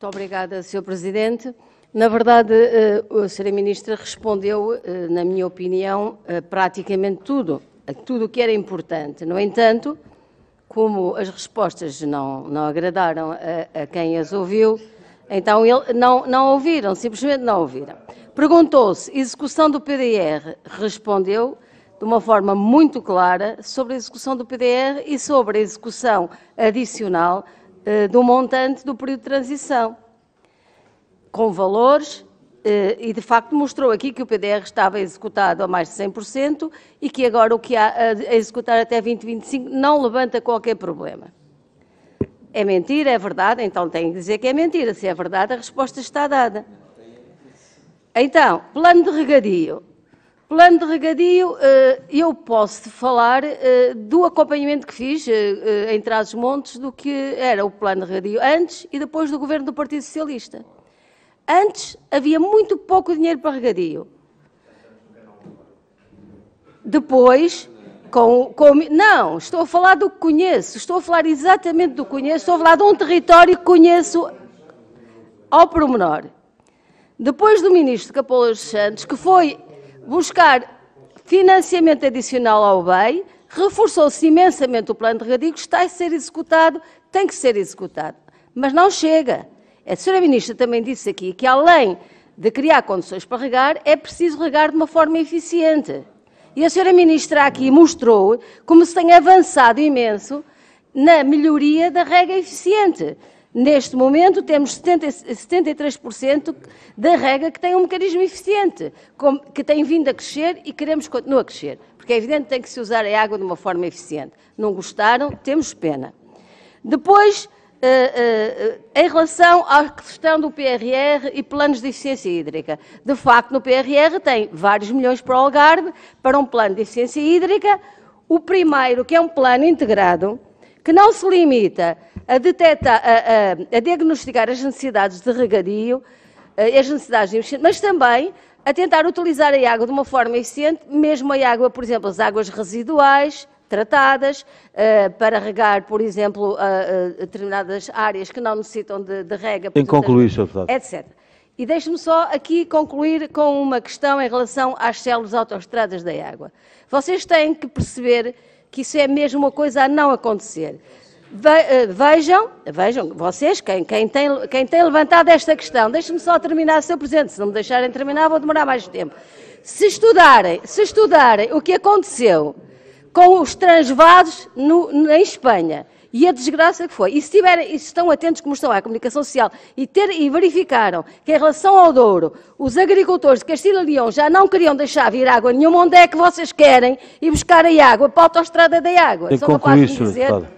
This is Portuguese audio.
Muito obrigada, Sr. Presidente. Na verdade, eh, a Sra. Ministra respondeu, eh, na minha opinião, praticamente tudo, a tudo o que era importante. No entanto, como as respostas não, não agradaram a, a quem as ouviu, então ele, não, não ouviram, simplesmente não ouviram. Perguntou-se, execução do PDR, respondeu de uma forma muito clara sobre a execução do PDR e sobre a execução adicional eh, do montante do período de transição, com valores, eh, e de facto mostrou aqui que o PDR estava executado a mais de 100% e que agora o que há a executar até 2025 não levanta qualquer problema. É mentira, é verdade, então tem que dizer que é mentira. Se é verdade, a resposta está dada. Então, plano de regadio. Plano de regadio, eh, eu posso falar eh, do acompanhamento que fiz eh, em trás montes do que era o plano de regadio antes e depois do governo do Partido Socialista. Antes havia muito pouco dinheiro para regadio. Depois, com, com, não, estou a falar do que conheço, estou a falar exatamente do que conheço, estou a falar de um território que conheço ao pormenor. Depois do ministro Capolas Santos, que foi buscar financiamento adicional ao BEI, reforçou-se imensamente o plano de redigos, está a ser executado, tem que ser executado. Mas não chega. A senhora ministra também disse aqui que, além de criar condições para regar, é preciso regar de uma forma eficiente. E a senhora ministra aqui mostrou como se tem avançado imenso na melhoria da rega eficiente. Neste momento, temos 70, 73% da regra que tem um mecanismo eficiente, que tem vindo a crescer e queremos continuar a crescer. Porque é evidente que tem que se usar a água de uma forma eficiente. Não gostaram, temos pena. Depois, eh, eh, em relação à questão do PRR e planos de eficiência hídrica. De facto, no PRR tem vários milhões para o Algarve, para um plano de eficiência hídrica. O primeiro, que é um plano integrado, que não se limita a, detectar, a, a, a diagnosticar as necessidades de regadio, eh, as necessidades de investimento, mas também a tentar utilizar a água de uma forma eficiente, mesmo a água, por exemplo, as águas residuais tratadas, eh, para regar, por exemplo, determinadas áreas que não necessitam de, de rega. Tem que concluir, Sr. Deputado. Etc. E deixe-me só aqui concluir com uma questão em relação às células autoestradas da água. Vocês têm que perceber que isso é mesmo uma coisa a não acontecer. Eh, vejam, vejam, vocês, quem, quem, tem, quem tem levantado esta questão, deixem-me só terminar Sr. seu presente, se não me deixarem terminar, vou demorar mais tempo. Se estudarem, se estudarem o que aconteceu com os transvados no, em Espanha e a desgraça que foi, e se, tiverem, e se estão atentos como estão à comunicação social e, ter, e verificaram que em relação ao Douro, os agricultores de Castilha e Leão já não queriam deixar vir água nenhuma, onde é que vocês querem ir buscar a água para a autostrada da água? Só capazes de dizer.